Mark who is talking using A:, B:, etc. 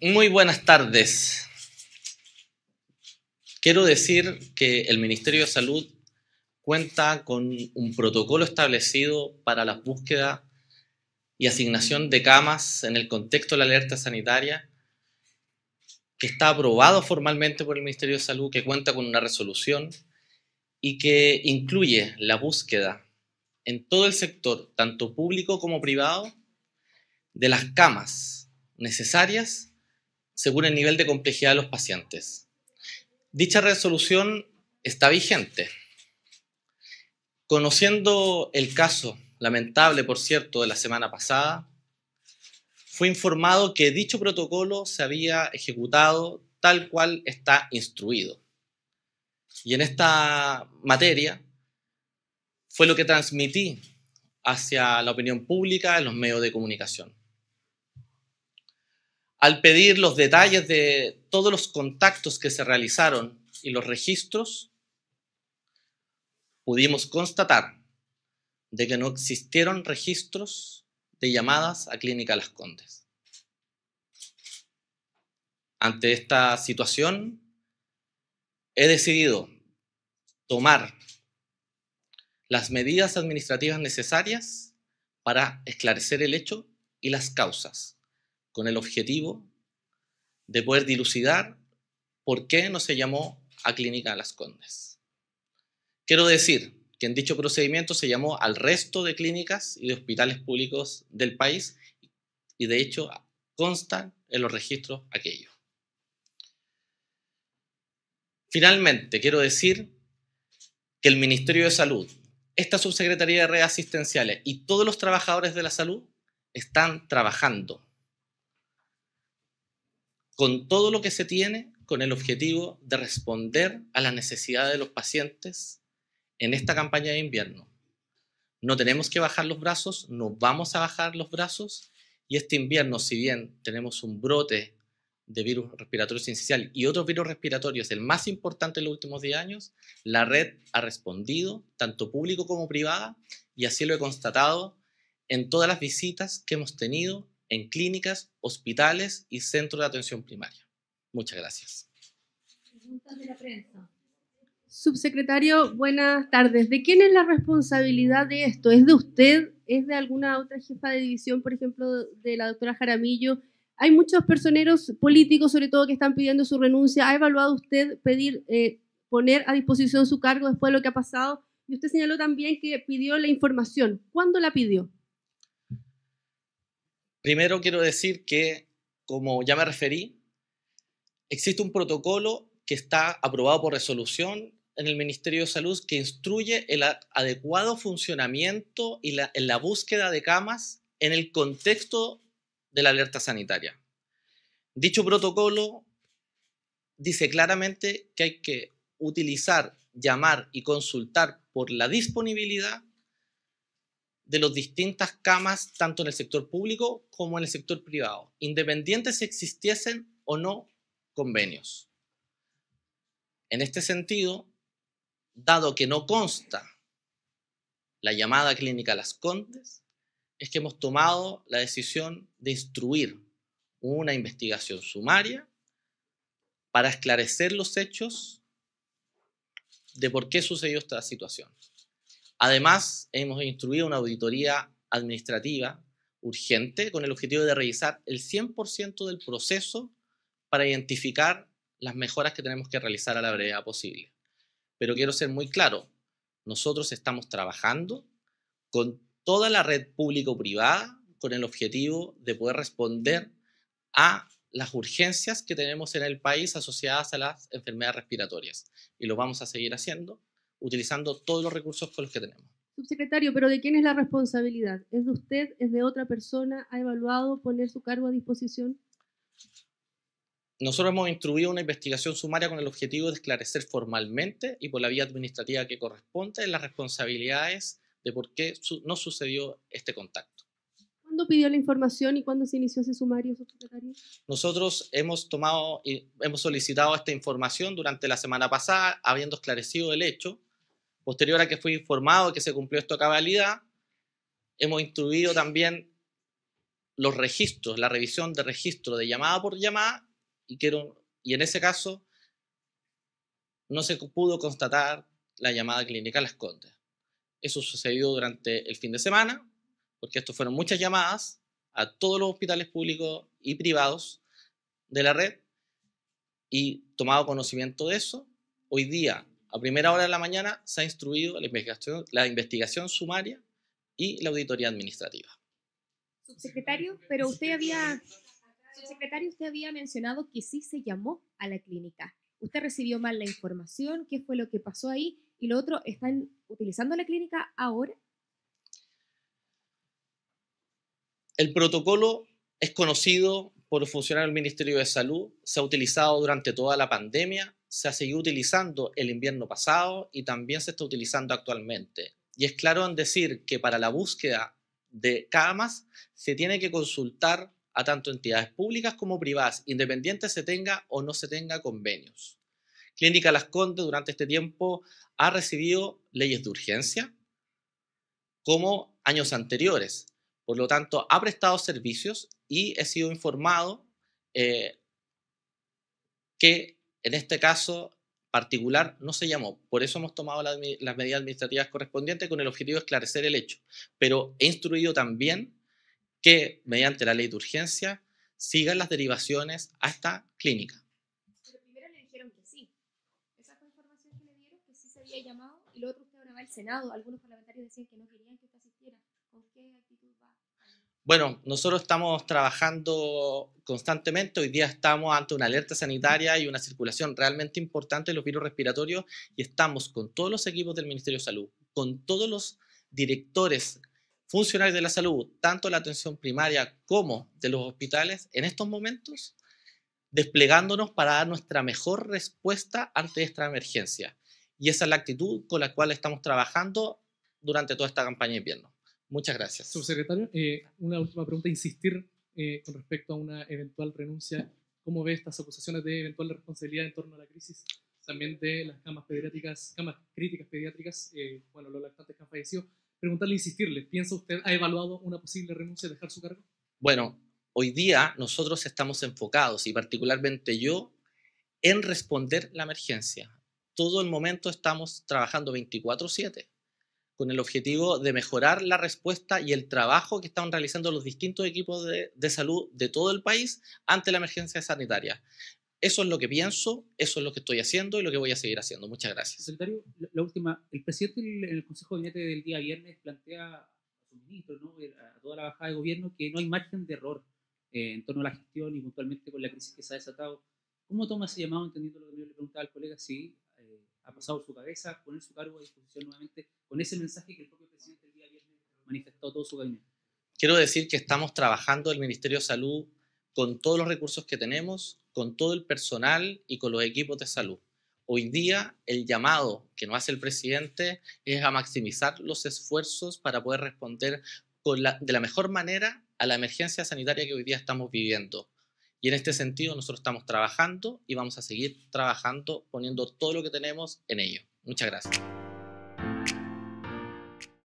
A: Muy buenas tardes. Quiero decir que el Ministerio de Salud cuenta con un protocolo establecido para la búsqueda y asignación de camas en el contexto de la alerta sanitaria que está aprobado formalmente por el Ministerio de Salud, que cuenta con una resolución y que incluye la búsqueda en todo el sector, tanto público como privado, de las camas necesarias según el nivel de complejidad de los pacientes. Dicha resolución está vigente. Conociendo el caso, lamentable por cierto, de la semana pasada, fue informado que dicho protocolo se había ejecutado tal cual está instruido. Y en esta materia fue lo que transmití hacia la opinión pública en los medios de comunicación al pedir los detalles de todos los contactos que se realizaron y los registros, pudimos constatar de que no existieron registros de llamadas a Clínica Las Condes. Ante esta situación, he decidido tomar las medidas administrativas necesarias para esclarecer el hecho y las causas con el objetivo de poder dilucidar por qué no se llamó a Clínica Las Condes. Quiero decir que en dicho procedimiento se llamó al resto de clínicas y de hospitales públicos del país y de hecho constan en los registros aquello. Finalmente, quiero decir que el Ministerio de Salud, esta subsecretaría de redes asistenciales y todos los trabajadores de la salud están trabajando con todo lo que se tiene con el objetivo de responder a las necesidades de los pacientes en esta campaña de invierno. No tenemos que bajar los brazos, no vamos a bajar los brazos y este invierno, si bien tenemos un brote de virus respiratorio sincicial y otros virus respiratorios, el más importante en los últimos 10 años, la red ha respondido, tanto público como privada, y así lo he constatado en todas las visitas que hemos tenido en clínicas, hospitales y centros de atención primaria. Muchas gracias. Preguntas de la prensa. Subsecretario, buenas tardes. ¿De quién es la responsabilidad de esto? ¿Es de usted? ¿Es de alguna otra jefa de división, por ejemplo, de la doctora Jaramillo? Hay muchos personeros políticos, sobre todo, que están pidiendo su renuncia. ¿Ha evaluado usted pedir, eh, poner a disposición su cargo después de lo que ha pasado? Y usted señaló también que pidió la información. ¿Cuándo la pidió? Primero quiero decir que, como ya me referí, existe un protocolo que está aprobado por resolución en el Ministerio de Salud que instruye el adecuado funcionamiento y la, en la búsqueda de camas en el contexto de la alerta sanitaria. Dicho protocolo dice claramente que hay que utilizar, llamar y consultar por la disponibilidad de las distintas camas, tanto en el sector público como en el sector privado, independientes si existiesen o no convenios. En este sentido, dado que no consta la llamada clínica Las Condes, es que hemos tomado la decisión de instruir una investigación sumaria para esclarecer los hechos de por qué sucedió esta situación. Además, hemos instruido una auditoría administrativa urgente con el objetivo de revisar el 100% del proceso para identificar las mejoras que tenemos que realizar a la brevedad posible. Pero quiero ser muy claro, nosotros estamos trabajando con toda la red público-privada con el objetivo de poder responder a las urgencias que tenemos en el país asociadas a las enfermedades respiratorias. Y lo vamos a seguir haciendo utilizando todos los recursos con los que tenemos. Subsecretario, pero ¿de quién es la responsabilidad? ¿Es de usted? ¿Es de otra persona? ¿Ha evaluado poner su cargo a disposición? Nosotros hemos instruido una investigación sumaria con el objetivo de esclarecer formalmente y por la vía administrativa que corresponde las responsabilidades de por qué no sucedió este contacto. ¿Cuándo pidió la información y cuándo se inició ese sumario, subsecretario? Nosotros hemos tomado y hemos solicitado esta información durante la semana pasada, habiendo esclarecido el hecho Posterior a que fui informado que se cumplió esta cabalidad, hemos instruido también los registros, la revisión de registro de llamada por llamada, y, en ese caso no se pudo constatar la llamada clínica a las condes. Eso sucedió durante el fin de semana, porque esto fueron muchas llamadas a todos los hospitales públicos y privados de la red, y tomado conocimiento de eso, hoy día a primera hora de la mañana se ha instruido la investigación, la investigación sumaria y la auditoría administrativa. Subsecretario, pero usted había, subsecretario, usted había mencionado que sí se llamó a la clínica. ¿Usted recibió mal la información? ¿Qué fue lo que pasó ahí? Y lo otro, ¿están utilizando la clínica ahora? El protocolo es conocido por funcionarios del Ministerio de Salud, se ha utilizado durante toda la pandemia, se ha seguido utilizando el invierno pasado y también se está utilizando actualmente. Y es claro en decir que para la búsqueda de camas se tiene que consultar a tanto entidades públicas como privadas, independientes se tenga o no se tenga convenios. Clínica Las Condes durante este tiempo ha recibido leyes de urgencia como años anteriores. Por lo tanto, ha prestado servicios y he sido informado eh, que en este caso particular no se llamó. Por eso hemos tomado las, medidas administrativas correspondientes con el objetivo de esclarecer el hecho. Pero he instruido también que mediante la ley de urgencia sigan las derivaciones a esta clínica. Pero primero le dijeron que sí. Esa fue información que le dieron, que sí se había llamado, y luego usted va el Senado. Algunos parlamentarios decían que no querían que se asistiera. ¿Con qué bueno, nosotros estamos trabajando constantemente. Hoy día estamos ante una alerta sanitaria y una circulación realmente importante de los virus respiratorios y estamos con todos los equipos del Ministerio de Salud, con todos los directores funcionarios de la salud, tanto de la atención primaria como de los hospitales, en estos momentos, desplegándonos para dar nuestra mejor respuesta ante esta emergencia. Y esa es la actitud con la cual estamos trabajando durante toda esta campaña de invierno. Muchas gracias. Subsecretario, eh, una última pregunta, insistir eh, con respecto a una eventual renuncia. ¿Cómo ve estas acusaciones de eventual responsabilidad en torno a la crisis también de las camas pediátricas, camas críticas pediátricas, eh, bueno, los lactantes que han fallecido? Preguntarle, insistirle, ¿piensa usted, ha evaluado una posible renuncia, dejar su cargo? Bueno, hoy día nosotros estamos enfocados, y particularmente yo, en responder la emergencia. Todo el momento estamos trabajando 24/7 con el objetivo de mejorar la respuesta y el trabajo que están realizando los distintos equipos de, salud de todo el país ante la emergencia sanitaria. Eso es lo que pienso, eso es lo que estoy haciendo y lo que voy a seguir haciendo. Muchas gracias. Secretario, la última. El presidente en el Consejo de Gabinete del día viernes plantea a su ministro, ¿no? Eh, a toda la bajada de gobierno, que no hay margen de error eh, en torno a la gestión y puntualmente con la crisis que se ha desatado. ¿Cómo toma ese llamado, entendiendo lo que yo le preguntaba al colega, si eh, ha pasado su cabeza, poner su cargo a disposición nuevamente ese mensaje que el propio presidente el día viernes manifestó todo su gabinete. Quiero decir que estamos trabajando el Ministerio de Salud con todos los recursos que tenemos, con todo el personal y con los equipos de salud. Hoy día el llamado que nos hace el presidente es a maximizar los esfuerzos para poder responder con de la mejor manera a la emergencia sanitaria que hoy día estamos viviendo. Y en este sentido nosotros estamos trabajando y vamos a seguir trabajando poniendo todo lo que tenemos en ello. Muchas gracias.